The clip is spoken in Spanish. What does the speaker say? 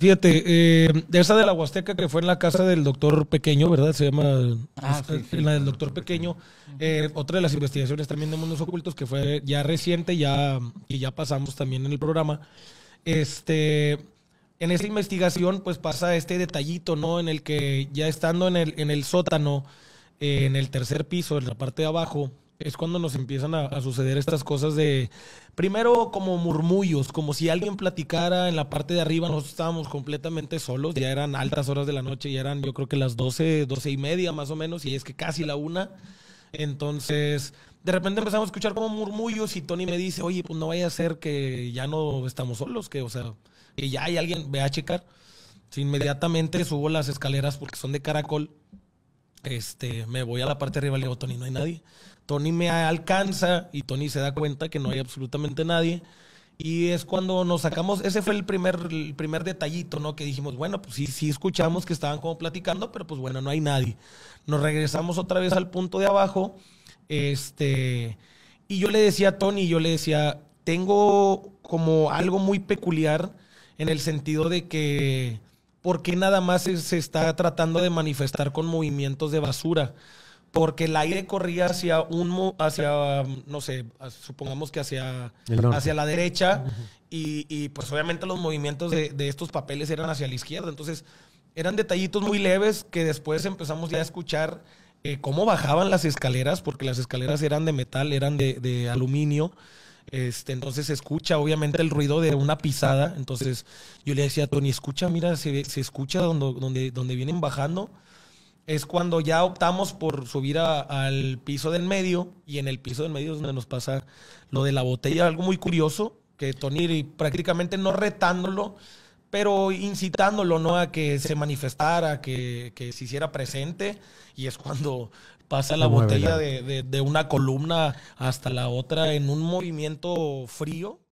Fíjate, eh, esa de la Huasteca que fue en la casa del doctor Pequeño, ¿verdad? Se llama ah, eh, la del doctor Pequeño. Eh, otra de las investigaciones también de mundos ocultos que fue ya reciente, ya y ya pasamos también en el programa. Este, en esa investigación, pues pasa este detallito, ¿no? En el que ya estando en el, en el sótano, eh, en el tercer piso, en la parte de abajo, es cuando nos empiezan a, suceder estas cosas de, primero como murmullos, como si alguien platicara en la parte de arriba, nosotros estábamos completamente solos, ya eran altas horas de la noche, ya eran yo creo que las doce, doce y media más o menos, y es que casi la una. Entonces, de repente empezamos a escuchar como murmullos y Tony me dice, oye, pues no vaya a ser que ya no estamos solos, que o sea, que ya hay alguien, ve a checar. inmediatamente subo las escaleras porque son de caracol este, me voy a la parte de arriba y le digo, Tony, no hay nadie. Tony me alcanza y Tony se da cuenta que no hay absolutamente nadie. Y es cuando nos sacamos, ese fue el primer, primer detallito, ¿no? Que dijimos, bueno, pues sí, sí escuchamos que estaban como platicando, pero pues bueno, no hay nadie. Nos regresamos otra vez al punto de abajo. Este, y yo le decía a Tony, yo le decía, tengo como algo muy peculiar en el sentido de que ¿por qué nada más se, está tratando de manifestar con movimientos de basura? porque el aire corría hacia un hacia no sé supongamos que hacia hacia la derecha y, pues obviamente los movimientos de, estos papeles eran hacia la izquierda entonces eran detallitos muy leves que después empezamos ya a escuchar eh, cómo bajaban las escaleras porque las escaleras eran de metal eran de aluminio este, entonces se escucha obviamente el ruido de una pisada. Entonces yo le decía a Tony, escucha, mira, se, escucha donde, donde, vienen bajando. Es cuando ya optamos por subir al piso del medio y en el piso del medio es donde nos pasa lo de la botella, algo muy curioso, que Tony prácticamente no retándolo, pero incitándolo, ¿no? A que se manifestara, que, que se hiciera presente. Y es cuando pasa la botella de, de, de, una columna hasta la otra en un movimiento frío,